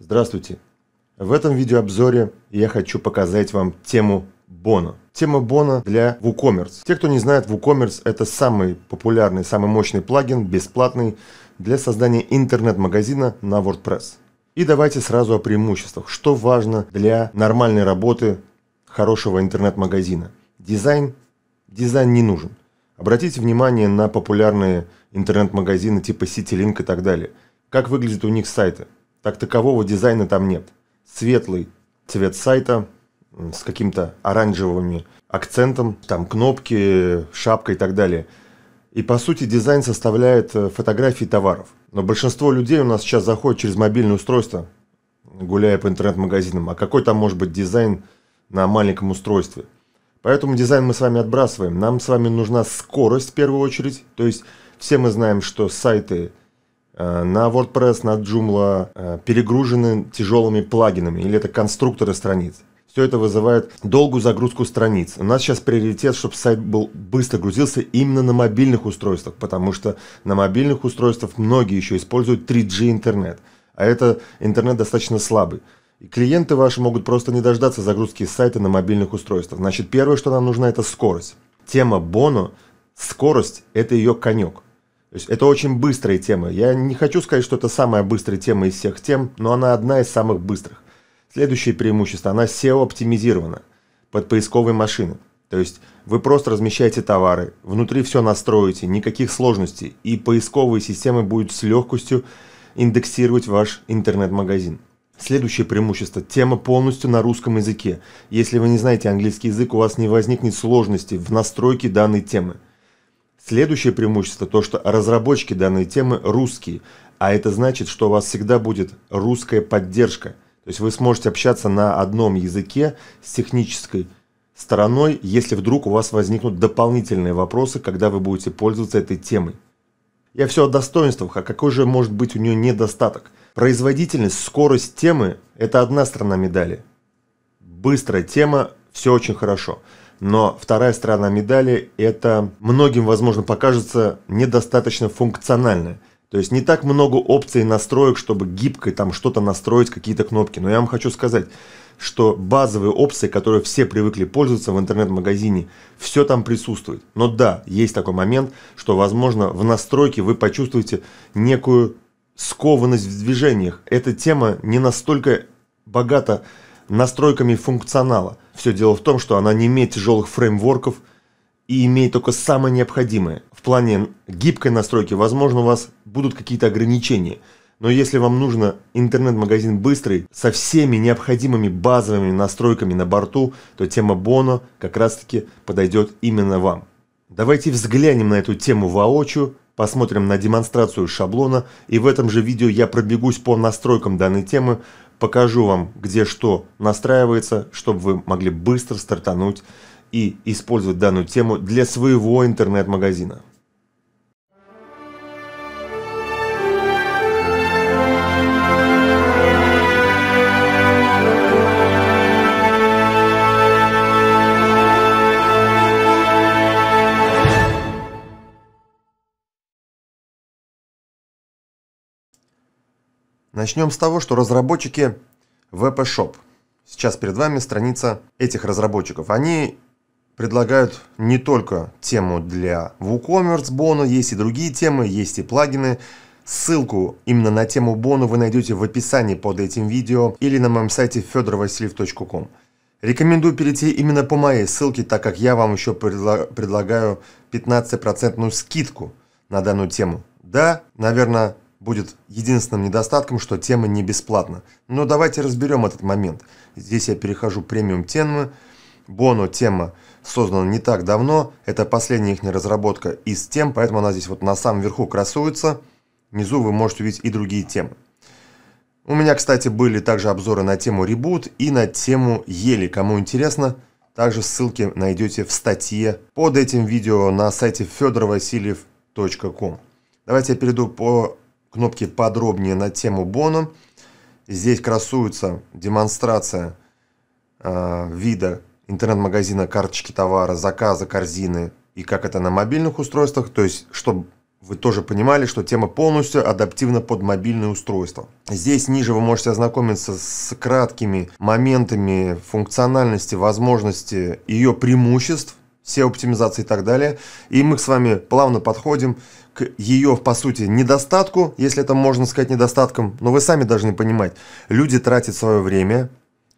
Здравствуйте! В этом видеообзоре я хочу показать вам тему Бона. Тема Бона для WooCommerce. Те, кто не знает, WooCommerce это самый популярный, самый мощный плагин, бесплатный, для создания интернет-магазина на WordPress. И давайте сразу о преимуществах. Что важно для нормальной работы хорошего интернет-магазина? Дизайн? Дизайн не нужен. Обратите внимание на популярные интернет-магазины типа CityLink и так далее. Как выглядят у них сайты? Так такового дизайна там нет. Светлый цвет сайта с каким-то оранжевыми акцентом, там кнопки, шапка и так далее. И по сути дизайн составляет э, фотографии товаров. Но большинство людей у нас сейчас заходит через мобильное устройство, гуляя по интернет-магазинам. А какой там может быть дизайн на маленьком устройстве? Поэтому дизайн мы с вами отбрасываем. Нам с вами нужна скорость в первую очередь. То есть все мы знаем, что сайты Э, на WordPress, на Joomla э, перегружены тяжелыми плагинами, или это конструкторы страниц. Все это вызывает долгую загрузку страниц. У нас сейчас приоритет, чтобы сайт был быстро грузился именно на мобильных устройствах, потому что на мобильных устройствах многие еще используют 3G интернет, а это интернет достаточно слабый. И клиенты ваши могут просто не дождаться загрузки сайта на мобильных устройствах. Значит, первое, что нам нужно, это скорость. Тема Боно – скорость – это ее конек. То есть это очень быстрая тема. Я не хочу сказать, что это самая быстрая тема из всех тем, но она одна из самых быстрых. Следующее преимущество, она SEO-оптимизирована под поисковые машины. То есть вы просто размещаете товары, внутри все настроите, никаких сложностей, и поисковые системы будут с легкостью индексировать ваш интернет-магазин. Следующее преимущество – тема полностью на русском языке. Если вы не знаете английский язык, у вас не возникнет сложности в настройке данной темы – Следующее преимущество – то, что разработчики данной темы русские, а это значит, что у вас всегда будет русская поддержка. То есть вы сможете общаться на одном языке с технической стороной, если вдруг у вас возникнут дополнительные вопросы, когда вы будете пользоваться этой темой. Я все о достоинствах, а какой же может быть у нее недостаток? Производительность, скорость темы – это одна сторона медали. Быстрая тема – все очень хорошо – но вторая сторона медали – это многим, возможно, покажется недостаточно функциональная. То есть не так много опций настроек, чтобы гибко там что-то настроить, какие-то кнопки. Но я вам хочу сказать, что базовые опции, которые все привыкли пользоваться в интернет-магазине, все там присутствует. Но да, есть такой момент, что, возможно, в настройке вы почувствуете некую скованность в движениях. Эта тема не настолько богата настройками функционала – все дело в том, что она не имеет тяжелых фреймворков и имеет только самое необходимое. В плане гибкой настройки, возможно, у вас будут какие-то ограничения. Но если вам нужен интернет-магазин быстрый, со всеми необходимыми базовыми настройками на борту, то тема Боно как раз-таки подойдет именно вам. Давайте взглянем на эту тему воочию, посмотрим на демонстрацию шаблона, и в этом же видео я пробегусь по настройкам данной темы, покажу вам, где что настраивается, чтобы вы могли быстро стартануть и использовать данную тему для своего интернет-магазина. Начнем с того, что разработчики VP Shop. Сейчас перед вами страница этих разработчиков. Они предлагают не только тему для WooCommerce Bono, есть и другие темы, есть и плагины. Ссылку именно на тему Бону вы найдете в описании под этим видео или на моем сайте fedorovasильев.com. Рекомендую перейти именно по моей ссылке, так как я вам еще предла предлагаю 15% скидку на данную тему. Да, наверное, будет единственным недостатком, что тема не бесплатна. Но давайте разберем этот момент. Здесь я перехожу премиум темы. Бону тема создана не так давно. Это последняя их разработка из тем, поэтому она здесь вот на самом верху красуется. Внизу вы можете увидеть и другие темы. У меня, кстати, были также обзоры на тему Reboot и на тему Ели. Кому интересно, также ссылки найдете в статье под этим видео на сайте fedorovasильев.com. Давайте я перейду по кнопки подробнее на тему Бона. Здесь красуется демонстрация э, вида интернет-магазина, карточки товара, заказа, корзины и как это на мобильных устройствах. То есть, чтобы вы тоже понимали, что тема полностью адаптивна под мобильные устройства Здесь ниже вы можете ознакомиться с краткими моментами функциональности, возможности ее преимуществ – все оптимизации и так далее. И мы с вами плавно подходим к ее, по сути, недостатку, если это можно сказать недостатком, но вы сами должны понимать. Люди тратят свое время,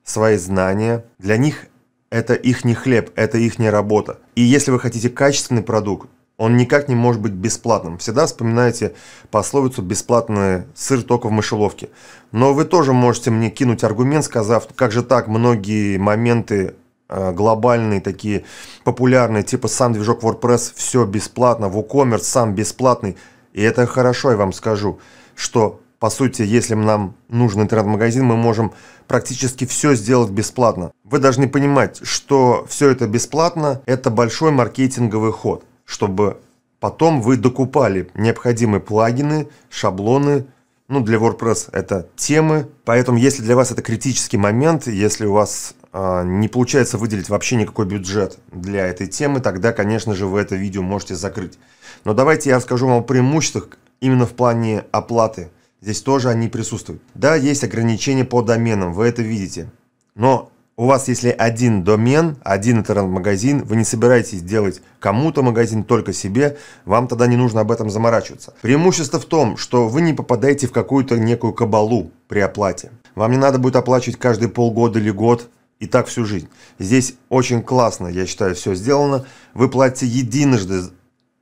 свои знания. Для них это их не хлеб, это их не работа. И если вы хотите качественный продукт, он никак не может быть бесплатным. Всегда вспоминайте пословицу «бесплатный сыр только в мышеловке». Но вы тоже можете мне кинуть аргумент, сказав, как же так, многие моменты Э, глобальные такие популярные, типа сам движок WordPress, все бесплатно, WooCommerce сам бесплатный. И это хорошо, я вам скажу, что по сути, если нам нужен интернет-магазин, мы можем практически все сделать бесплатно. Вы должны понимать, что все это бесплатно, это большой маркетинговый ход, чтобы потом вы докупали необходимые плагины, шаблоны, ну, для WordPress это темы, поэтому если для вас это критический момент, если у вас а, не получается выделить вообще никакой бюджет для этой темы, тогда, конечно же, вы это видео можете закрыть. Но давайте я расскажу вам о преимуществах именно в плане оплаты. Здесь тоже они присутствуют. Да, есть ограничения по доменам, вы это видите. Но у вас, если один домен, один интернет-магазин, вы не собираетесь делать кому-то магазин, только себе, вам тогда не нужно об этом заморачиваться. Преимущество в том, что вы не попадаете в какую-то некую кабалу при оплате. Вам не надо будет оплачивать каждые полгода или год и так всю жизнь. Здесь очень классно, я считаю, все сделано. Вы платите единожды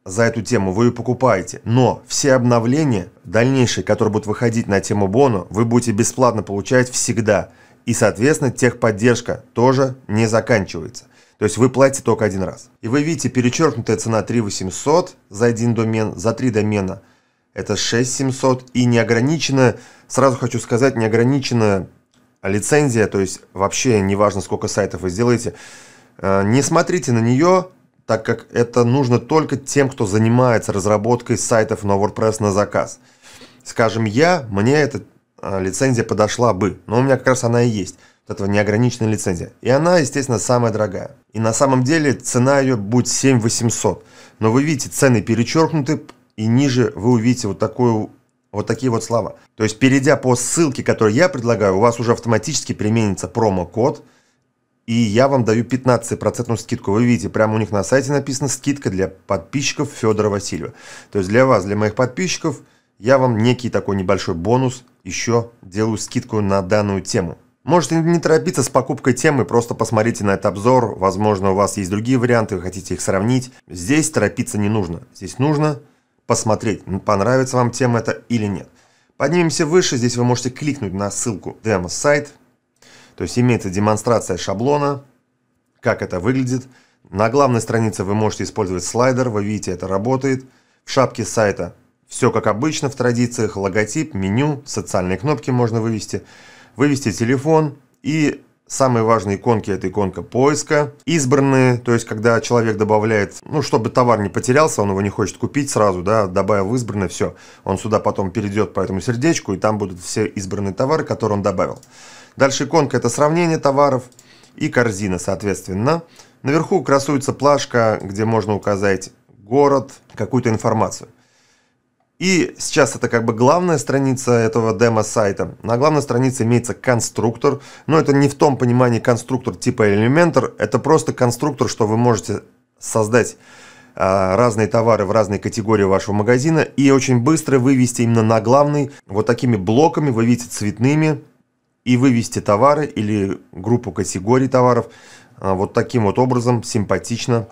за эту тему, вы ее покупаете. Но все обновления дальнейшие, которые будут выходить на тему Бону, вы будете бесплатно получать всегда. И, соответственно, техподдержка тоже не заканчивается. То есть вы платите только один раз. И вы видите, перечеркнутая цена 3800 за один домен, за три домена – это 6700. И неограниченная, сразу хочу сказать, неограниченная а лицензия, то есть вообще неважно, сколько сайтов вы сделаете, э, не смотрите на нее, так как это нужно только тем, кто занимается разработкой сайтов на WordPress на заказ. Скажем, я, мне эта э, лицензия подошла бы, но у меня как раз она и есть, вот этого неограниченная лицензия. И она, естественно, самая дорогая. И на самом деле цена ее будет 7800. Но вы видите, цены перечеркнуты, и ниже вы увидите вот такую вот такие вот слова. То есть, перейдя по ссылке, которую я предлагаю, у вас уже автоматически применится промокод, и я вам даю 15% скидку. Вы видите, прямо у них на сайте написано скидка для подписчиков Федора Васильева. То есть для вас, для моих подписчиков, я вам некий такой небольшой бонус еще делаю скидку на данную тему. Можете не торопиться с покупкой темы, просто посмотрите на этот обзор. Возможно, у вас есть другие варианты, вы хотите их сравнить. Здесь торопиться не нужно. Здесь нужно посмотреть, понравится вам тема это или нет. Поднимемся выше, здесь вы можете кликнуть на ссылку демо-сайт, то есть имеется демонстрация шаблона, как это выглядит. На главной странице вы можете использовать слайдер, вы видите, это работает. В шапке сайта все как обычно в традициях, логотип, меню, социальные кнопки можно вывести, вывести телефон и Самые важные иконки – это иконка поиска, избранные, то есть когда человек добавляет, ну, чтобы товар не потерялся, он его не хочет купить сразу, да, добавив избранные, все, он сюда потом перейдет по этому сердечку, и там будут все избранные товары, которые он добавил. Дальше иконка – это сравнение товаров и корзина, соответственно. Наверху красуется плашка, где можно указать город, какую-то информацию. И сейчас это как бы главная страница этого демо-сайта. На главной странице имеется конструктор, но это не в том понимании конструктор типа Elementor, это просто конструктор, что вы можете создать а, разные товары в разные категории вашего магазина и очень быстро вывести именно на главный вот такими блоками, вы видите, цветными, и вывести товары или группу категорий товаров а, вот таким вот образом симпатично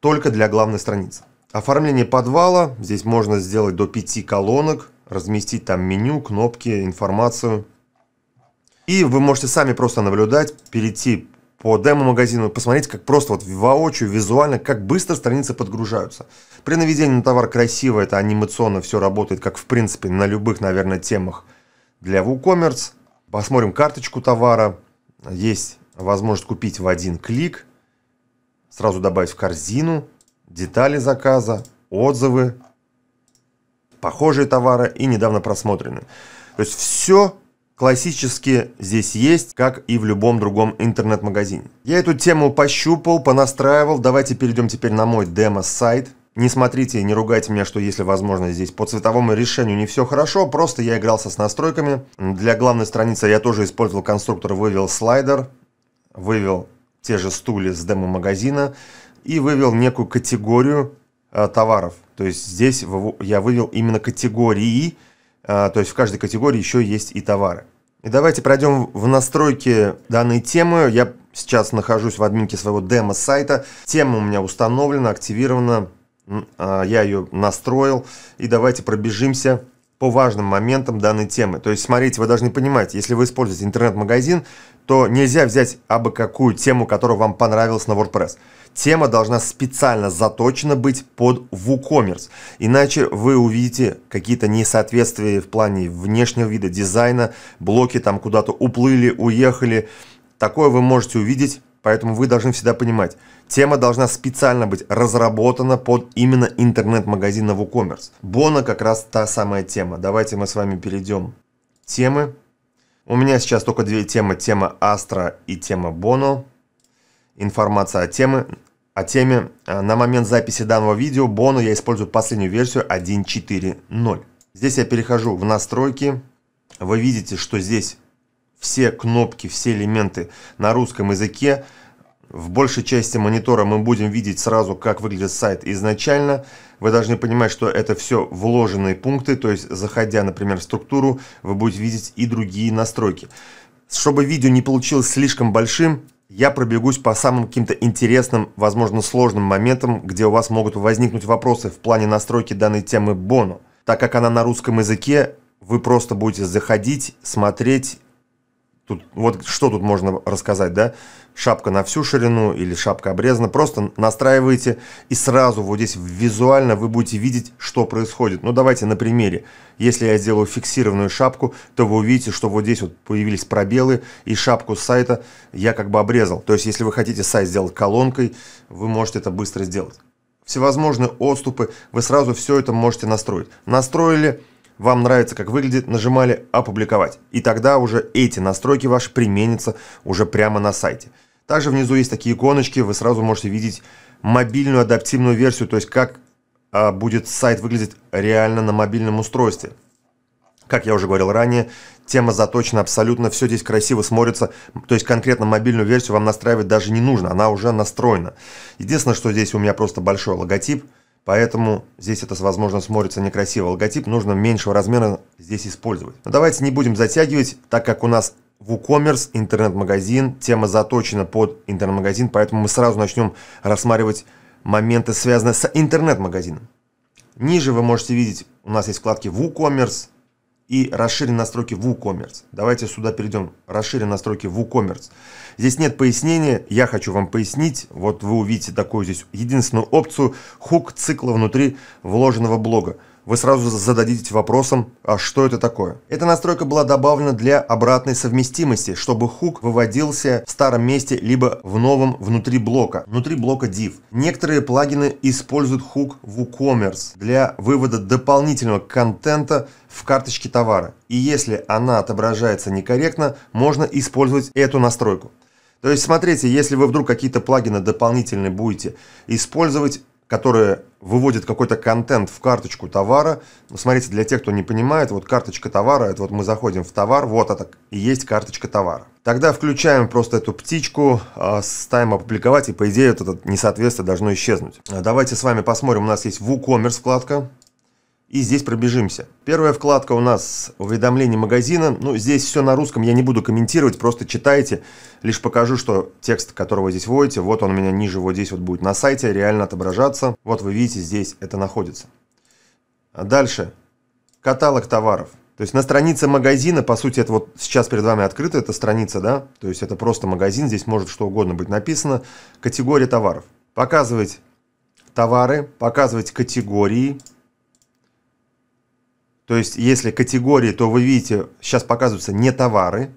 только для главной страницы. Оформление подвала. Здесь можно сделать до 5 колонок, разместить там меню, кнопки, информацию. И вы можете сами просто наблюдать, перейти по демо-магазину, посмотреть, как просто вот воочию, визуально, как быстро страницы подгружаются. При наведении на товар красиво, это анимационно все работает, как в принципе на любых, наверное, темах для WooCommerce. Посмотрим карточку товара. Есть возможность купить в один клик. Сразу добавить в корзину детали заказа, отзывы, похожие товары и недавно просмотренные. То есть все классически здесь есть, как и в любом другом интернет-магазине. Я эту тему пощупал, понастраивал. Давайте перейдем теперь на мой демо-сайт. Не смотрите, не ругайте меня, что если возможно здесь по цветовому решению не все хорошо, просто я игрался с настройками. Для главной страницы я тоже использовал конструктор, вывел слайдер, вывел те же стулья с демо-магазина и вывел некую категорию э, товаров. То есть здесь я вывел именно категории, э, то есть в каждой категории еще есть и товары. И давайте пройдем в настройки данной темы. Я сейчас нахожусь в админке своего демо-сайта. Тема у меня установлена, активирована. Э, я ее настроил. И давайте пробежимся по важным моментам данной темы. То есть, смотрите, вы должны понимать, если вы используете интернет-магазин, то нельзя взять абы какую тему, которая вам понравилась на WordPress. Тема должна специально заточена быть под WooCommerce, иначе вы увидите какие-то несоответствия в плане внешнего вида дизайна, блоки там куда-то уплыли, уехали. Такое вы можете увидеть Поэтому вы должны всегда понимать, тема должна специально быть разработана под именно интернет-магазин на WooCommerce. Бона как раз та самая тема. Давайте мы с вами перейдем темы. У меня сейчас только две темы. Тема Астра и тема Боно. Информация о теме. О теме. А, на момент записи данного видео Боно я использую последнюю версию 1.4.0. Здесь я перехожу в настройки. Вы видите, что здесь все кнопки, все элементы на русском языке. В большей части монитора мы будем видеть сразу, как выглядит сайт изначально. Вы должны понимать, что это все вложенные пункты, то есть заходя, например, в структуру, вы будете видеть и другие настройки. Чтобы видео не получилось слишком большим, я пробегусь по самым каким-то интересным, возможно, сложным моментам, где у вас могут возникнуть вопросы в плане настройки данной темы Бону. Так как она на русском языке, вы просто будете заходить, смотреть, Тут, вот что тут можно рассказать, да? Шапка на всю ширину или шапка обрезана. Просто настраиваете и сразу вот здесь визуально вы будете видеть, что происходит. Ну, давайте на примере. Если я сделаю фиксированную шапку, то вы увидите, что вот здесь вот появились пробелы, и шапку с сайта я как бы обрезал. То есть, если вы хотите сайт сделать колонкой, вы можете это быстро сделать. Всевозможные отступы, вы сразу все это можете настроить. Настроили, вам нравится, как выглядит, нажимали «Опубликовать». И тогда уже эти настройки ваши применятся уже прямо на сайте. Также внизу есть такие иконочки, вы сразу можете видеть мобильную адаптивную версию, то есть как а, будет сайт выглядеть реально на мобильном устройстве. Как я уже говорил ранее, тема заточена абсолютно, все здесь красиво смотрится, то есть конкретно мобильную версию вам настраивать даже не нужно, она уже настроена. Единственное, что здесь у меня просто большой логотип – Поэтому здесь это, возможно, смотрится некрасиво. Логотип нужно меньшего размера здесь использовать. Но давайте не будем затягивать, так как у нас WooCommerce, интернет-магазин, тема заточена под интернет-магазин, поэтому мы сразу начнем рассматривать моменты, связанные с интернет-магазином. Ниже вы можете видеть, у нас есть вкладки WooCommerce, и расширенные настройки WooCommerce. Давайте сюда перейдем. Расширенные настройки WooCommerce. Здесь нет пояснения. Я хочу вам пояснить. Вот вы увидите такую здесь единственную опцию. Хук цикла внутри вложенного блога вы сразу зададитесь вопросом, а что это такое? Эта настройка была добавлена для обратной совместимости, чтобы хук выводился в старом месте, либо в новом внутри блока, внутри блока div. Некоторые плагины используют хук WooCommerce для вывода дополнительного контента в карточке товара. И если она отображается некорректно, можно использовать эту настройку. То есть, смотрите, если вы вдруг какие-то плагины дополнительные будете использовать, которая выводит какой-то контент в карточку товара. Ну, смотрите, для тех, кто не понимает, вот карточка товара, это вот мы заходим в товар, вот это и есть карточка товара. Тогда включаем просто эту птичку, а, ставим опубликовать, и по идее вот это несоответствие должно исчезнуть. А, давайте с вами посмотрим, у нас есть WooCommerce вкладка, и здесь пробежимся. Первая вкладка у нас уведомление магазина. Ну, здесь все на русском, я не буду комментировать, просто читайте. Лишь покажу, что текст, которого здесь вводите, вот он у меня ниже, вот здесь вот будет на сайте, реально отображаться. Вот вы видите, здесь это находится. А дальше. Каталог товаров. То есть на странице магазина, по сути, это вот сейчас перед вами открыта эта страница, да? То есть это просто магазин, здесь может что угодно быть написано. Категория товаров. Показывать товары, показывать категории, то есть, если категории, то вы видите, сейчас показываются не товары,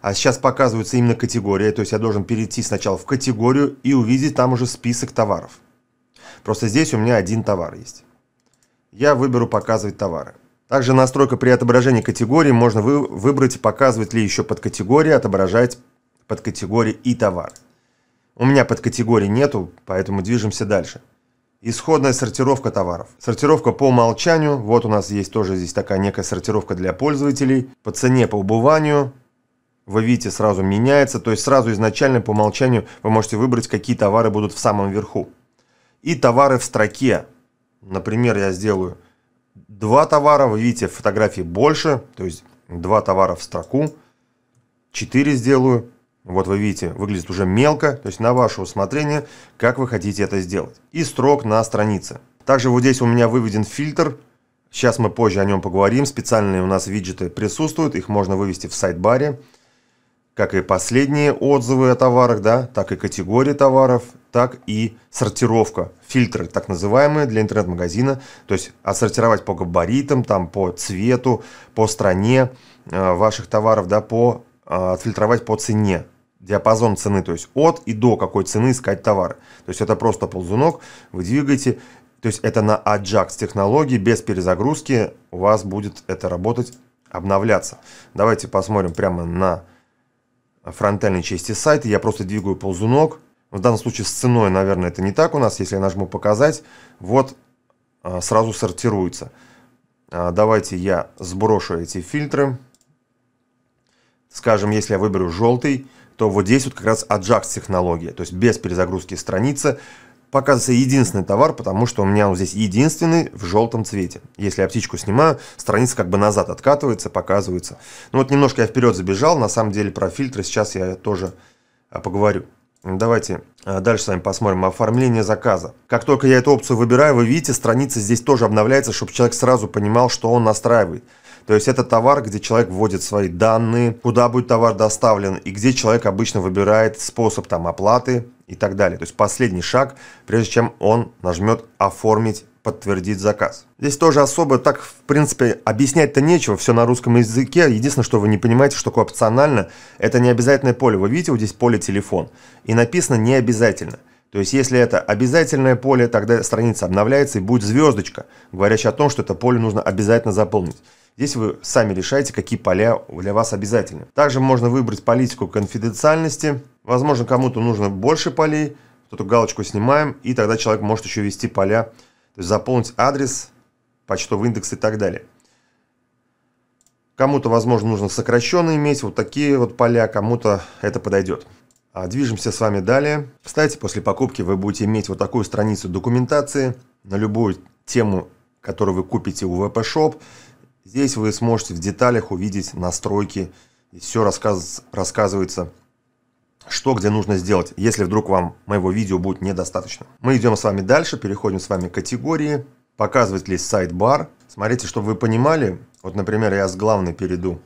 а сейчас показываются именно категории. То есть я должен перейти сначала в категорию и увидеть там уже список товаров. Просто здесь у меня один товар есть. Я выберу показывать товары. Также настройка при отображении категории можно вы, выбрать, показывать ли еще под категории, отображать под категории и товар. У меня под подкатегорий нету, поэтому движемся дальше. Исходная сортировка товаров. Сортировка по умолчанию. Вот у нас есть тоже здесь такая некая сортировка для пользователей. По цене, по убыванию. Вы видите, сразу меняется. То есть сразу изначально по умолчанию вы можете выбрать, какие товары будут в самом верху. И товары в строке. Например, я сделаю два товара. Вы видите, фотографии больше. То есть два товара в строку. Четыре сделаю. Вот вы видите, выглядит уже мелко, то есть на ваше усмотрение, как вы хотите это сделать. И строк на странице. Также вот здесь у меня выведен фильтр. Сейчас мы позже о нем поговорим. Специальные у нас виджеты присутствуют, их можно вывести в сайт-баре. Как и последние отзывы о товарах, да, так и категории товаров, так и сортировка, фильтры так называемые для интернет-магазина. То есть отсортировать по габаритам, там, по цвету, по стране э, ваших товаров, да, по э, отфильтровать по цене диапазон цены, то есть от и до какой цены искать товары. То есть это просто ползунок, вы двигаете, то есть это на Ajax технологии, без перезагрузки у вас будет это работать, обновляться. Давайте посмотрим прямо на фронтальной части сайта, я просто двигаю ползунок. В данном случае с ценой, наверное, это не так у нас, если я нажму «Показать», вот а, сразу сортируется. А, давайте я сброшу эти фильтры. Скажем, если я выберу желтый, то вот здесь вот как раз Ajax-технология, то есть без перезагрузки страницы, показывается единственный товар, потому что у меня вот здесь единственный в желтом цвете. Если я птичку снимаю, страница как бы назад откатывается, показывается. Ну вот немножко я вперед забежал, на самом деле про фильтры сейчас я тоже а, поговорю. Давайте а, дальше с вами посмотрим оформление заказа. Как только я эту опцию выбираю, вы видите, страница здесь тоже обновляется, чтобы человек сразу понимал, что он настраивает. То есть это товар, где человек вводит свои данные, куда будет товар доставлен и где человек обычно выбирает способ там оплаты и так далее. То есть последний шаг, прежде чем он нажмет «Оформить», «Подтвердить заказ». Здесь тоже особо так, в принципе, объяснять-то нечего, все на русском языке. Единственное, что вы не понимаете, что такое опционально, это не обязательное поле. Вы видите, вот здесь поле «Телефон» и написано «Не обязательно». То есть, если это обязательное поле, тогда страница обновляется и будет звездочка, говорящая о том, что это поле нужно обязательно заполнить. Здесь вы сами решаете, какие поля для вас обязательны. Также можно выбрать политику конфиденциальности. Возможно, кому-то нужно больше полей, эту галочку снимаем, и тогда человек может еще ввести поля, то есть заполнить адрес, почтовый индекс и так далее. Кому-то, возможно, нужно сокращенно иметь вот такие вот поля, кому-то это подойдет. А движемся с вами далее. Кстати, после покупки вы будете иметь вот такую страницу документации на любую тему, которую вы купите у VP Shop. Здесь вы сможете в деталях увидеть настройки, и все рассказ, рассказывается, что где нужно сделать, если вдруг вам моего видео будет недостаточно. Мы идем с вами дальше, переходим с вами к категории, показывать ли сайт-бар. Смотрите, чтобы вы понимали, вот, например, я с главной перейду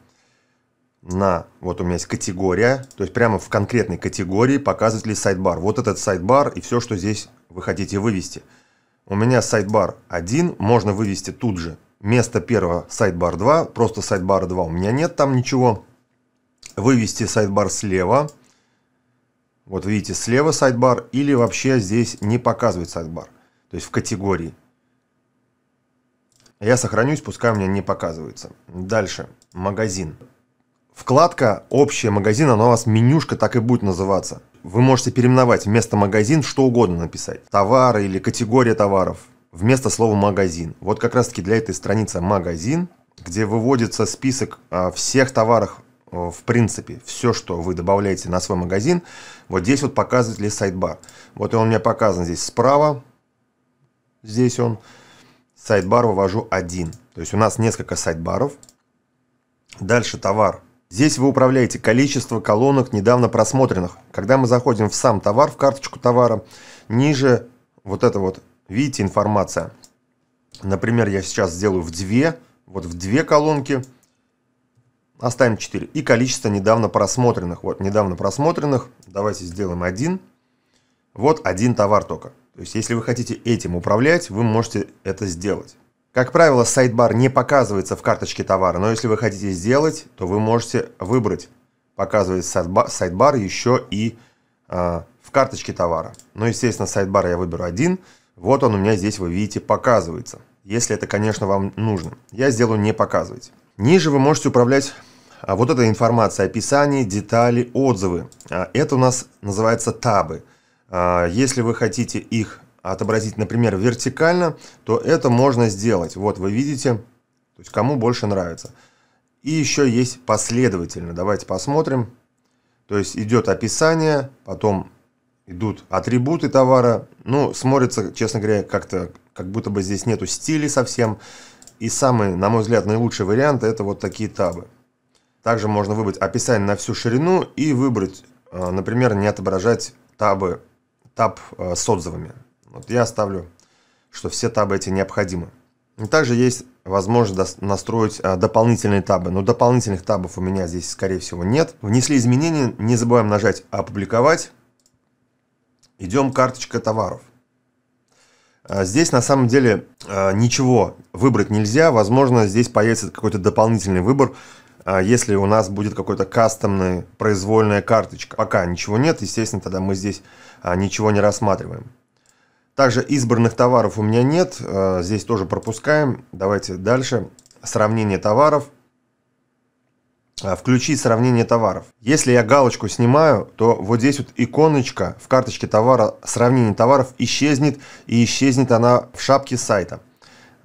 на, вот у меня есть категория, то есть прямо в конкретной категории показывать ли сайт-бар. Вот этот сайт-бар и все, что здесь вы хотите вывести. У меня сайт-бар 1, можно вывести тут же. Место первое сайдбар 2, просто сайдбар 2 у меня нет там ничего. Вывести сайдбар слева. Вот видите, слева сайдбар или вообще здесь не показывает сайдбар. То есть в категории. Я сохранюсь, пускай у меня не показывается. Дальше. Магазин. Вкладка «Общий магазин», она у вас менюшка так и будет называться. Вы можете переименовать вместо «магазин» что угодно написать. Товары или категория товаров вместо слова «магазин». Вот как раз-таки для этой страницы «магазин», где выводится список а, всех товаров, в принципе, все, что вы добавляете на свой магазин, вот здесь вот показывает ли сайт-бар. Вот он у меня показан здесь справа, здесь он, сайт-бар вывожу один. То есть у нас несколько сайт-баров. Дальше товар. Здесь вы управляете количество колонок недавно просмотренных. Когда мы заходим в сам товар, в карточку товара, ниже вот это вот Видите, информация. Например, я сейчас сделаю в две, вот в две колонки, оставим 4. И количество недавно просмотренных. Вот, недавно просмотренных. Давайте сделаем один. Вот один товар только. То есть, если вы хотите этим управлять, вы можете это сделать. Как правило, сайдбар не показывается в карточке товара, но если вы хотите сделать, то вы можете выбрать, показывать сайдбар еще и э, в карточке товара. Но, ну, естественно, сайдбар я выберу один – вот он у меня здесь, вы видите, показывается. Если это, конечно, вам нужно. Я сделаю не показывать. Ниже вы можете управлять а вот эта информация, описание, детали, отзывы. А, это у нас называется табы. А, если вы хотите их отобразить, например, вертикально, то это можно сделать. Вот вы видите, то есть кому больше нравится. И еще есть последовательно. Давайте посмотрим. То есть идет описание, потом идут атрибуты товара. Ну, смотрится, честно говоря, как-то, как будто бы здесь нету стиля совсем. И самый, на мой взгляд, наилучший вариант – это вот такие табы. Также можно выбрать описание на всю ширину и выбрать, э, например, не отображать табы, таб э, с отзывами. Вот я оставлю, что все табы эти необходимы. И также есть возможность настроить э, дополнительные табы, но дополнительных табов у меня здесь, скорее всего, нет. Внесли изменения, не забываем нажать «Опубликовать». Идем карточка товаров. А, здесь на самом деле а, ничего выбрать нельзя. Возможно, здесь появится какой-то дополнительный выбор, а, если у нас будет какой-то кастомный произвольная карточка. Пока ничего нет, естественно, тогда мы здесь ничего не рассматриваем. Также избранных товаров у меня нет, здесь тоже пропускаем. Давайте дальше. Сравнение товаров. А, включи сравнение товаров. Если я галочку снимаю, то вот здесь вот иконочка в карточке товара сравнение товаров исчезнет, и исчезнет она в шапке сайта.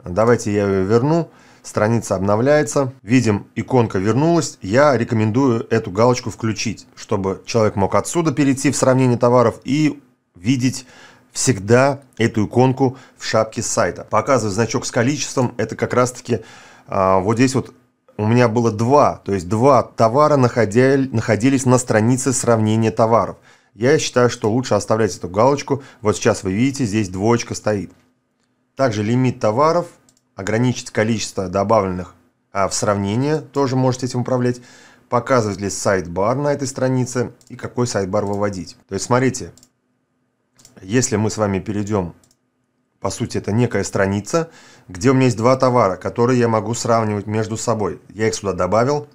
Давайте я ее верну. Страница обновляется. Видим, иконка вернулась. Я рекомендую эту галочку включить, чтобы человек мог отсюда перейти в сравнение товаров и видеть всегда эту иконку в шапке сайта. Показываю значок с количеством. Это как раз таки а, вот здесь вот у меня было два, то есть два товара находили, находились на странице сравнения товаров. Я считаю, что лучше оставлять эту галочку. Вот сейчас вы видите, здесь двоечка стоит. Также лимит товаров, ограничить количество добавленных а в сравнение, тоже можете этим управлять. Показывать ли сайт-бар на этой странице и какой сайт-бар выводить. То есть смотрите, если мы с вами перейдем по сути, это некая страница, где у меня есть два товара, которые я могу сравнивать между собой. Я их сюда добавил.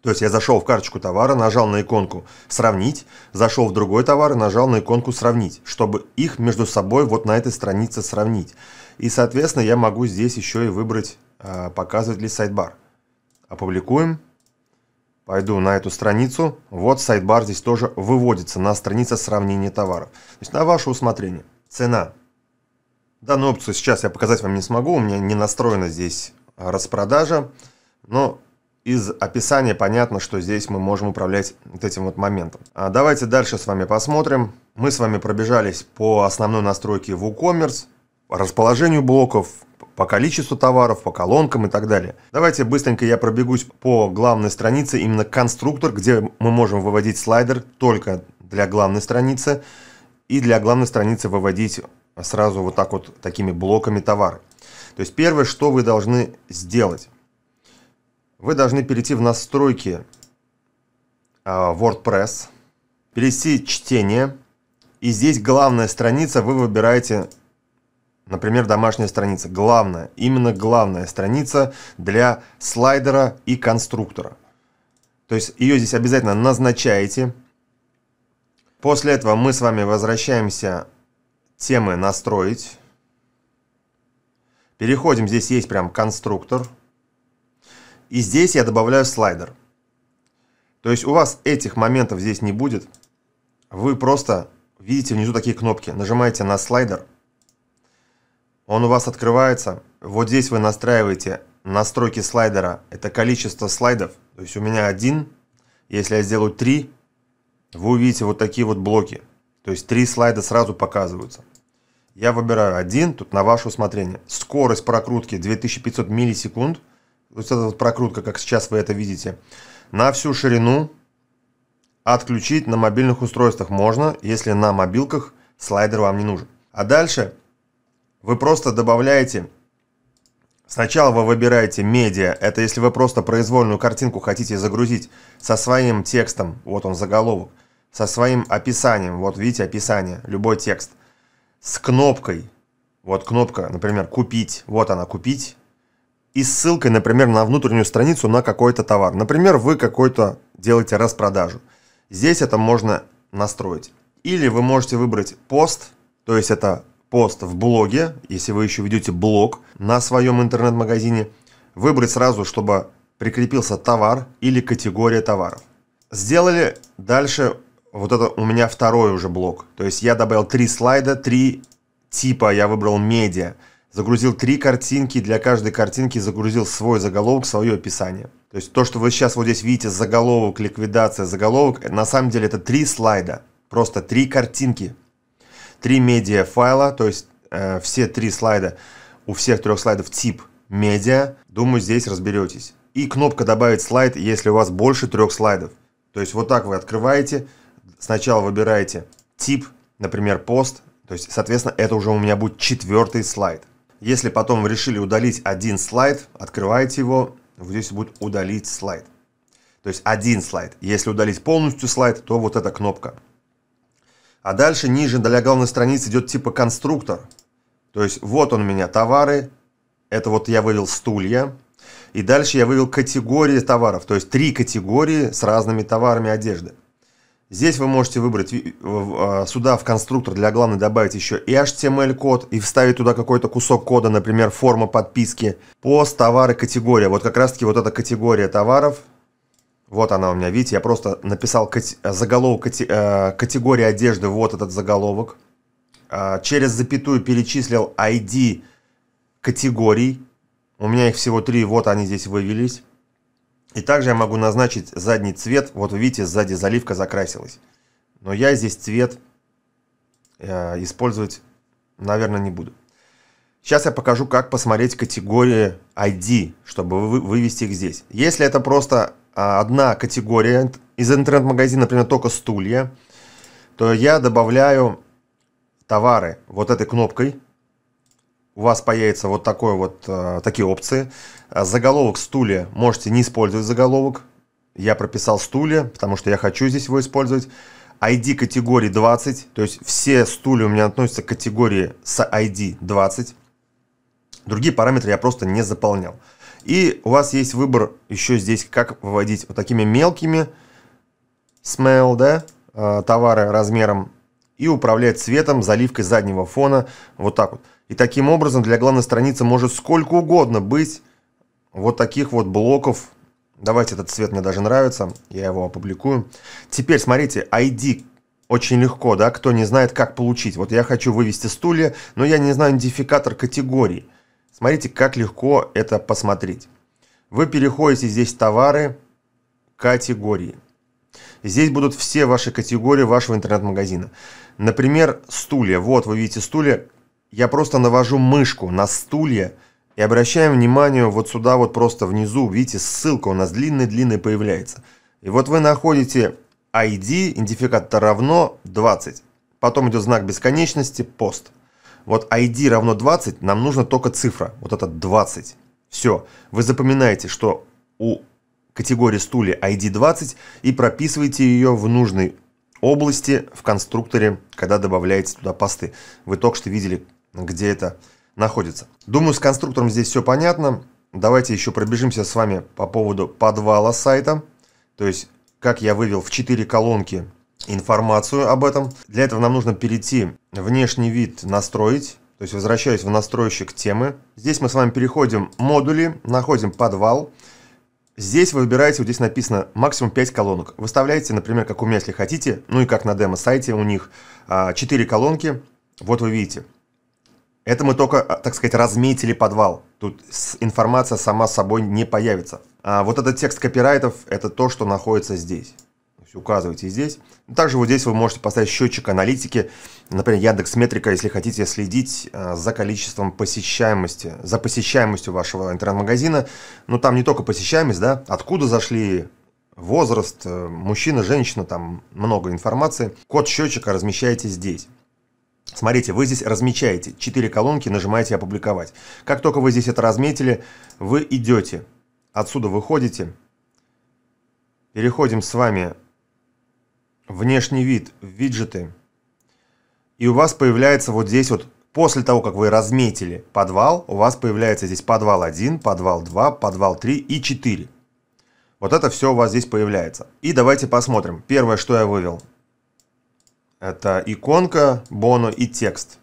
То есть я зашел в карточку товара, нажал на иконку «Сравнить», зашел в другой товар и нажал на иконку «Сравнить», чтобы их между собой вот на этой странице сравнить. И, соответственно, я могу здесь еще и выбрать, а, показывать ли сайдбар. Опубликуем. Пойду на эту страницу. Вот сайдбар здесь тоже выводится на странице сравнения товаров. То есть на ваше усмотрение. Цена Данную опцию сейчас я показать вам не смогу, у меня не настроена здесь а, распродажа, но из описания понятно, что здесь мы можем управлять вот этим вот моментом. А давайте дальше с вами посмотрим. Мы с вами пробежались по основной настройке WooCommerce, по расположению блоков, по количеству товаров, по колонкам и так далее. Давайте быстренько я пробегусь по главной странице, именно конструктор, где мы можем выводить слайдер только для главной страницы и для главной страницы выводить сразу вот так вот такими блоками товары. То есть первое, что вы должны сделать, вы должны перейти в настройки а, WordPress, перейти чтение, и здесь главная страница, вы выбираете, например, домашняя страница, главная, именно главная страница для слайдера и конструктора. То есть ее здесь обязательно назначаете. После этого мы с вами возвращаемся Темы настроить. Переходим, здесь есть прям конструктор. И здесь я добавляю слайдер. То есть у вас этих моментов здесь не будет. Вы просто видите внизу такие кнопки. Нажимаете на слайдер. Он у вас открывается. Вот здесь вы настраиваете настройки слайдера. Это количество слайдов. То есть у меня один. Если я сделаю три, вы увидите вот такие вот блоки. То есть три слайда сразу показываются. Я выбираю один, тут на ваше усмотрение. Скорость прокрутки 2500 миллисекунд. То есть эта вот прокрутка, как сейчас вы это видите. На всю ширину отключить на мобильных устройствах можно, если на мобилках слайдер вам не нужен. А дальше вы просто добавляете... Сначала вы выбираете медиа, это если вы просто произвольную картинку хотите загрузить со своим текстом, вот он заголовок – со своим описанием, вот видите описание, любой текст, с кнопкой, вот кнопка, например, «Купить», вот она «Купить», и ссылкой, например, на внутреннюю страницу на какой-то товар. Например, вы какой-то делаете распродажу. Здесь это можно настроить. Или вы можете выбрать пост, то есть это пост в блоге, если вы еще ведете блог на своем интернет-магазине, выбрать сразу, чтобы прикрепился товар или категория товаров. Сделали, дальше вот это у меня второй уже блок. То есть я добавил три слайда, три типа, я выбрал медиа. Загрузил три картинки, для каждой картинки загрузил свой заголовок, свое описание. То есть то, что вы сейчас вот здесь видите, заголовок, ликвидация, заголовок, на самом деле это три слайда, просто три картинки, три медиа файла, то есть э, все три слайда, у всех трех слайдов тип медиа, думаю, здесь разберетесь. И кнопка «Добавить слайд», если у вас больше трех слайдов. То есть вот так вы открываете, сначала выбираете тип, например, пост, то есть, соответственно, это уже у меня будет четвертый слайд. Если потом вы решили удалить один слайд, открываете его, вот здесь будет «Удалить слайд». То есть один слайд. Если удалить полностью слайд, то вот эта кнопка. А дальше ниже для главной страницы идет типа конструктор. То есть вот он у меня товары. Это вот я вывел стулья. И дальше я вывел категории товаров. То есть три категории с разными товарами одежды. Здесь вы можете выбрать а, сюда в конструктор для главной добавить еще и HTML-код и вставить туда какой-то кусок кода, например, форма подписки, пост, товары, категория. Вот как раз-таки вот эта категория товаров. Вот она у меня, видите, я просто написал э, заголовок э, категории одежды, вот этот заголовок. А, через запятую перечислил ID категорий. У меня их всего три, вот они здесь вывелись. И также я могу назначить задний цвет. Вот вы видите, сзади заливка закрасилась. Но я здесь цвет э, использовать, наверное, не буду. Сейчас я покажу, как посмотреть категории ID, чтобы вы, вывести их здесь. Если это просто а, одна категория из интернет-магазина, например, только стулья, то я добавляю товары вот этой кнопкой у вас появится вот такой вот, э, такие опции. Э, заголовок стулья можете не использовать заголовок. Я прописал стулья, потому что я хочу здесь его использовать. ID категории 20, то есть все стулья у меня относятся к категории с ID 20. Другие параметры я просто не заполнял. И у вас есть выбор еще здесь, как выводить вот такими мелкими smell, да, э, товары размером и управлять цветом, заливкой заднего фона, вот так вот. И таким образом для главной страницы может сколько угодно быть вот таких вот блоков. Давайте этот цвет мне даже нравится, я его опубликую. Теперь смотрите, ID очень легко, да, кто не знает, как получить. Вот я хочу вывести стулья, но я не знаю идентификатор категории. Смотрите, как легко это посмотреть. Вы переходите здесь товары, категории. Здесь будут все ваши категории вашего интернет-магазина. Например, стулья. Вот вы видите стулья, я просто навожу мышку на стулья и обращаем внимание вот сюда вот просто внизу, видите, ссылка у нас длинный-длинный появляется. И вот вы находите ID, идентификатор равно 20. Потом идет знак бесконечности, пост. Вот ID равно 20, нам нужно только цифра, вот этот 20. Все, вы запоминаете, что у категории стулья ID 20 и прописываете ее в нужной области в конструкторе, когда добавляете туда посты. Вы только что видели, где это находится. Думаю, с конструктором здесь все понятно. Давайте еще пробежимся с вами по поводу подвала сайта. То есть, как я вывел в 4 колонки информацию об этом. Для этого нам нужно перейти внешний вид настроить. То есть возвращаюсь в настройщик темы. Здесь мы с вами переходим модули, находим подвал. Здесь вы выбираете, вот здесь написано максимум 5 колонок. Выставляете, например, как у меня, если хотите, ну и как на демо-сайте у них 4 а, колонки. Вот вы видите. Это мы только, э, так сказать, разметили подвал. Тут информация сама собой не появится. А вот этот текст копирайтов – это то, что находится здесь. Указывайте здесь. Также вот здесь вы можете поставить счетчик аналитики, например, Яндекс Метрика, если хотите следить э, за количеством посещаемости, за посещаемостью вашего интернет-магазина. Но ну, там не только посещаемость, да, откуда зашли, возраст, э, мужчина, женщина, там много информации. Код счетчика размещаете здесь. Смотрите, вы здесь размечаете 4 колонки, нажимаете «Опубликовать». Как только вы здесь это разметили, вы идете, отсюда выходите, переходим с вами внешний вид, виджеты, и у вас появляется вот здесь вот, после того, как вы разметили подвал, у вас появляется здесь подвал 1, подвал 2, подвал 3 и 4. Вот это все у вас здесь появляется. И давайте посмотрим. Первое, что я вывел. Это иконка, бону и текст.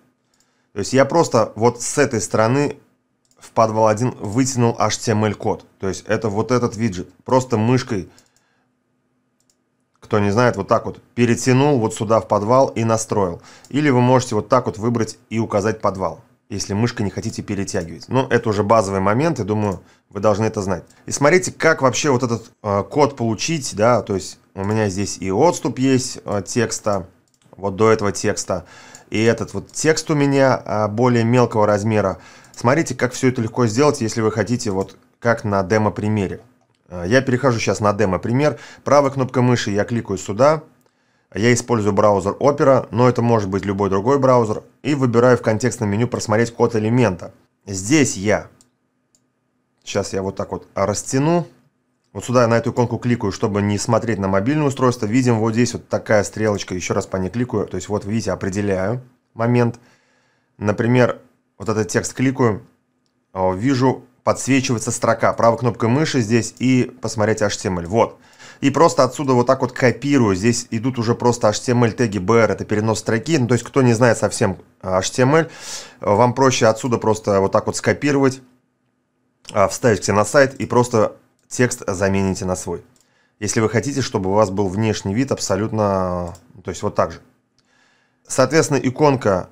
То есть я просто вот с этой стороны в подвал 1 вытянул HTML-код. То есть это вот этот виджет. Просто мышкой, кто не знает, вот так вот перетянул вот сюда в подвал и настроил. Или вы можете вот так вот выбрать и указать подвал если мышкой не хотите перетягивать. Но это уже базовый момент, я думаю, вы должны это знать. И смотрите, как вообще вот этот э, код получить, да, то есть у меня здесь и отступ есть э, текста, вот до этого текста. И этот вот текст у меня а, более мелкого размера. Смотрите, как все это легко сделать, если вы хотите, вот как на демо-примере. А, я перехожу сейчас на демо-пример. Правой кнопкой мыши я кликаю сюда. Я использую браузер Opera, но это может быть любой другой браузер. И выбираю в контекстном меню просмотреть код элемента. Здесь я... Сейчас я вот так вот растяну. Вот сюда на эту иконку кликаю, чтобы не смотреть на мобильное устройство. Видим вот здесь вот такая стрелочка. Еще раз по ней кликаю. То есть вот видите, определяю момент. Например, вот этот текст кликаю. Вижу, подсвечивается строка. Правой кнопкой мыши здесь и посмотреть HTML. Вот. И просто отсюда вот так вот копирую. Здесь идут уже просто HTML теги BR, это перенос строки. Ну, то есть, кто не знает совсем э, HTML, э, вам проще отсюда просто вот так вот скопировать, э, вставить все на сайт и просто текст замените на свой. Если вы хотите, чтобы у вас был внешний вид абсолютно, то есть вот так же. Соответственно, иконка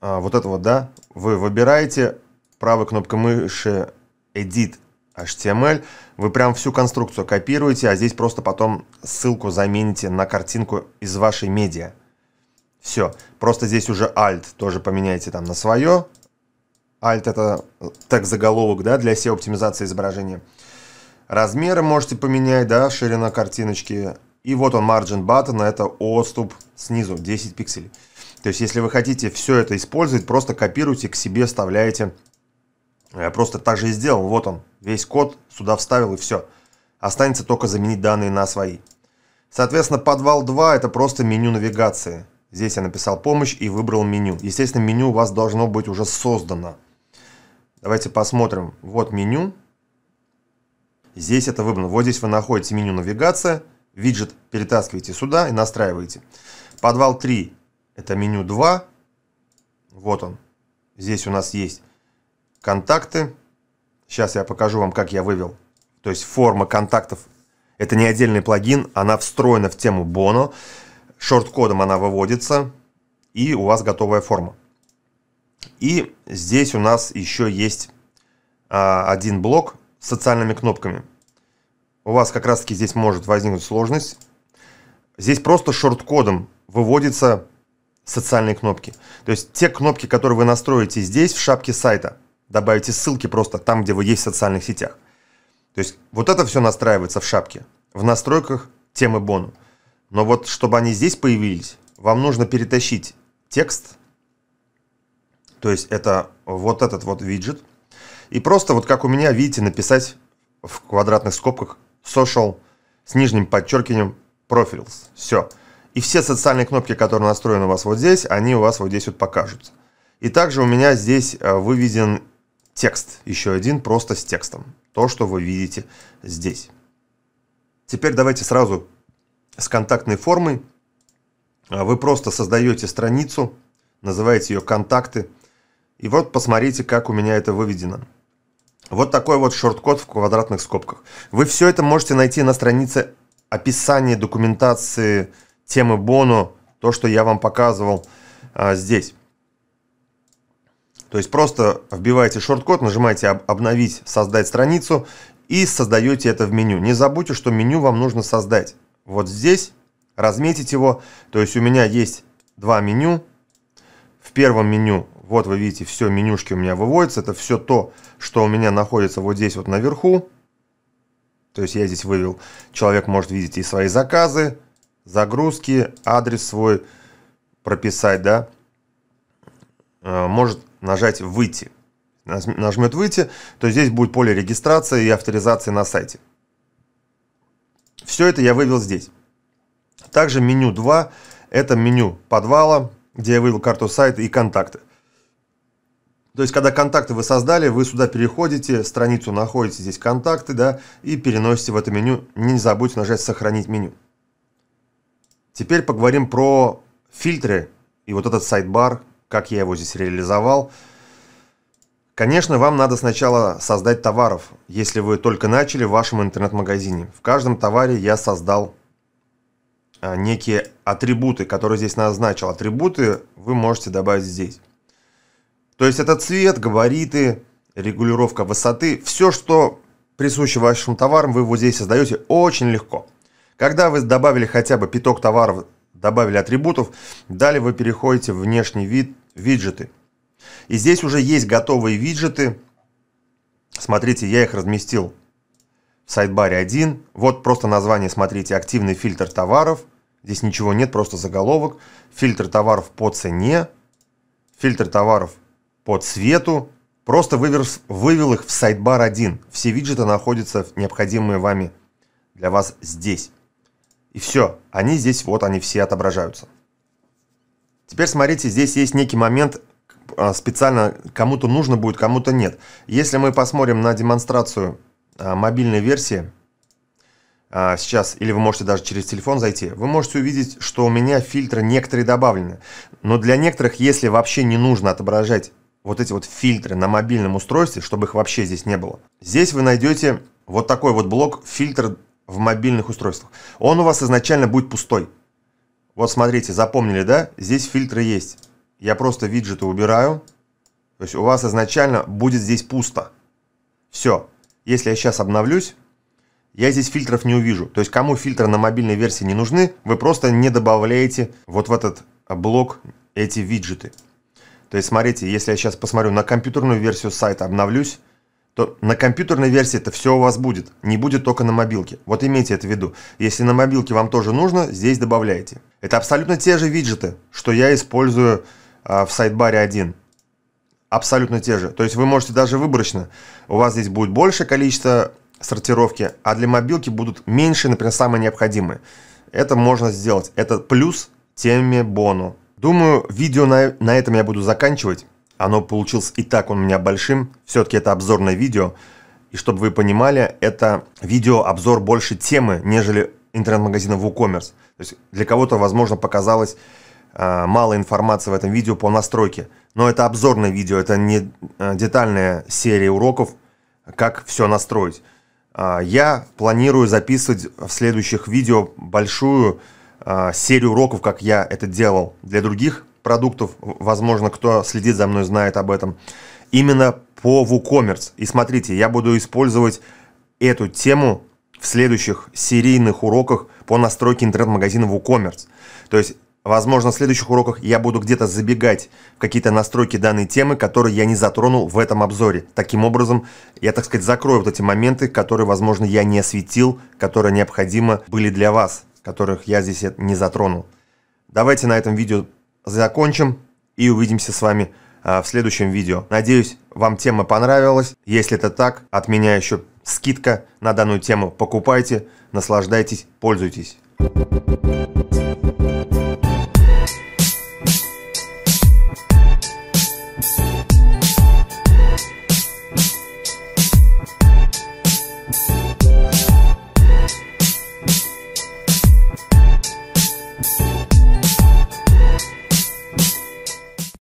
а, вот этого, да, вы выбираете правой кнопкой мыши Edit HTML, вы прям всю конструкцию копируете, а здесь просто потом ссылку замените на картинку из вашей медиа. Все. Просто здесь уже Alt тоже поменяйте там на свое. Alt это э, так заголовок, да, для SEO оптимизации изображения. Размеры можете поменять, да, ширина картиночки. И вот он, margin button, это отступ снизу, 10 пикселей. То есть, если вы хотите все это использовать, просто копируйте к себе, вставляете. Я э, просто так же и сделал. Вот он, весь код сюда вставил и все. Останется только заменить данные на свои. Соответственно, подвал 2 это просто меню навигации. Здесь я написал помощь и выбрал меню. Естественно, меню у вас должно быть уже создано. Давайте посмотрим. Вот меню. Здесь это выбрано. Вот здесь вы находите меню навигация, виджет перетаскиваете сюда и настраиваете. Подвал 3 это меню 2. Вот он. Здесь у нас есть контакты. Сейчас я покажу вам, как я вывел. То есть форма контактов. Это не отдельный плагин, она встроена в тему Боно. Шорт-кодом она выводится. И у вас готовая форма. И здесь у нас еще есть а, один блок социальными кнопками. У вас как раз таки здесь может возникнуть сложность. Здесь просто шорт-кодом выводятся социальные кнопки. То есть те кнопки, которые вы настроите здесь, в шапке сайта. Добавите ссылки просто там, где вы есть в социальных сетях. То есть вот это все настраивается в шапке. В настройках темы бону. Но вот чтобы они здесь появились, вам нужно перетащить текст. То есть это вот этот вот виджет – и просто вот как у меня, видите, написать в квадратных скобках social с нижним подчеркиванием profiles. Все. И все социальные кнопки, которые настроены у вас вот здесь, они у вас вот здесь вот покажутся. И также у меня здесь э, выведен текст, еще один, просто с текстом. То, что вы видите здесь. Теперь давайте сразу с контактной формой. Э, вы просто создаете страницу, называете ее «Контакты». И вот посмотрите, как у меня это выведено. Вот такой вот шорткод в квадратных скобках. Вы все это можете найти на странице описания документации темы Бону, то, что я вам показывал а, здесь. То есть просто вбиваете шорткод, нажимаете «Обновить», «Создать страницу» и создаете это в меню. Не забудьте, что меню вам нужно создать. Вот здесь разметить его. То есть у меня есть два меню. В первом меню вот вы видите, все менюшки у меня выводятся. Это все то, что у меня находится вот здесь вот наверху. То есть я здесь вывел, человек может видеть и свои заказы, загрузки, адрес свой прописать, да. Э, может нажать «Выйти». Нажмет «Выйти», то здесь будет поле регистрации и авторизации на сайте. Все это я вывел здесь. Также меню 2 – это меню подвала, где я вывел карту сайта и контакты. То есть, когда контакты вы создали, вы сюда переходите, страницу находите, здесь контакты, да, и переносите в это меню. Не забудьте нажать «Сохранить меню». Теперь поговорим про фильтры и вот этот сайт-бар, как я его здесь реализовал. Конечно, вам надо сначала создать товаров, если вы только начали в вашем интернет-магазине. В каждом товаре я создал а, некие атрибуты, которые здесь назначил. Атрибуты вы можете добавить здесь. То есть это цвет, габариты, регулировка высоты, все, что присуще вашим товарам, вы его здесь создаете очень легко. Когда вы добавили хотя бы пяток товаров, добавили атрибутов, далее вы переходите в внешний вид, виджеты. И здесь уже есть готовые виджеты. Смотрите, я их разместил в сайт-баре 1. Вот просто название, смотрите, активный фильтр товаров. Здесь ничего нет, просто заголовок. Фильтр товаров по цене. Фильтр товаров по цвету, просто выверс, вывел их в сайдбар 1. Все виджеты находятся необходимые вами для вас здесь. И все, они здесь, вот они все отображаются. Теперь смотрите, здесь есть некий момент, а, специально кому-то нужно будет, кому-то нет. Если мы посмотрим на демонстрацию а, мобильной версии, а, сейчас, или вы можете даже через телефон зайти, вы можете увидеть, что у меня фильтры некоторые добавлены. Но для некоторых, если вообще не нужно отображать вот эти вот фильтры на мобильном устройстве, чтобы их вообще здесь не было. Здесь вы найдете вот такой вот блок фильтр в мобильных устройствах. Он у вас изначально будет пустой. Вот смотрите, запомнили, да? Здесь фильтры есть. Я просто виджеты убираю. То есть у вас изначально будет здесь пусто. Все. Если я сейчас обновлюсь, я здесь фильтров не увижу. То есть кому фильтры на мобильной версии не нужны, вы просто не добавляете вот в этот блок эти виджеты. То есть, смотрите, если я сейчас посмотрю на компьютерную версию сайта, обновлюсь, то на компьютерной версии это все у вас будет, не будет только на мобилке. Вот имейте это в виду. Если на мобилке вам тоже нужно, здесь добавляйте. Это абсолютно те же виджеты, что я использую э, в сайт-баре 1. Абсолютно те же. То есть вы можете даже выборочно. У вас здесь будет больше количество сортировки, а для мобилки будут меньше, например, самые необходимые. Это можно сделать. Это плюс теме бону. Думаю, видео на, на этом я буду заканчивать. Оно получилось и так у меня большим. Все-таки это обзорное видео. И чтобы вы понимали, это видео обзор больше темы, нежели интернет-магазина WooCommerce. То есть для кого-то, возможно, показалось э, мало информации в этом видео по настройке. Но это обзорное видео, это не э, детальная серия уроков, как все настроить. А, я планирую записывать в следующих видео большую а, серию уроков, как я это делал для других продуктов. Возможно, кто следит за мной, знает об этом. Именно по WooCommerce. И смотрите, я буду использовать эту тему в следующих серийных уроках по настройке интернет-магазина WooCommerce. То есть, возможно, в следующих уроках я буду где-то забегать в какие-то настройки данной темы, которые я не затронул в этом обзоре. Таким образом, я, так сказать, закрою вот эти моменты, которые, возможно, я не осветил, которые необходимо были для вас которых я здесь не затронул. Давайте на этом видео закончим и увидимся с вами а, в следующем видео. Надеюсь, вам тема понравилась. Если это так, от меня еще скидка на данную тему. Покупайте, наслаждайтесь, пользуйтесь.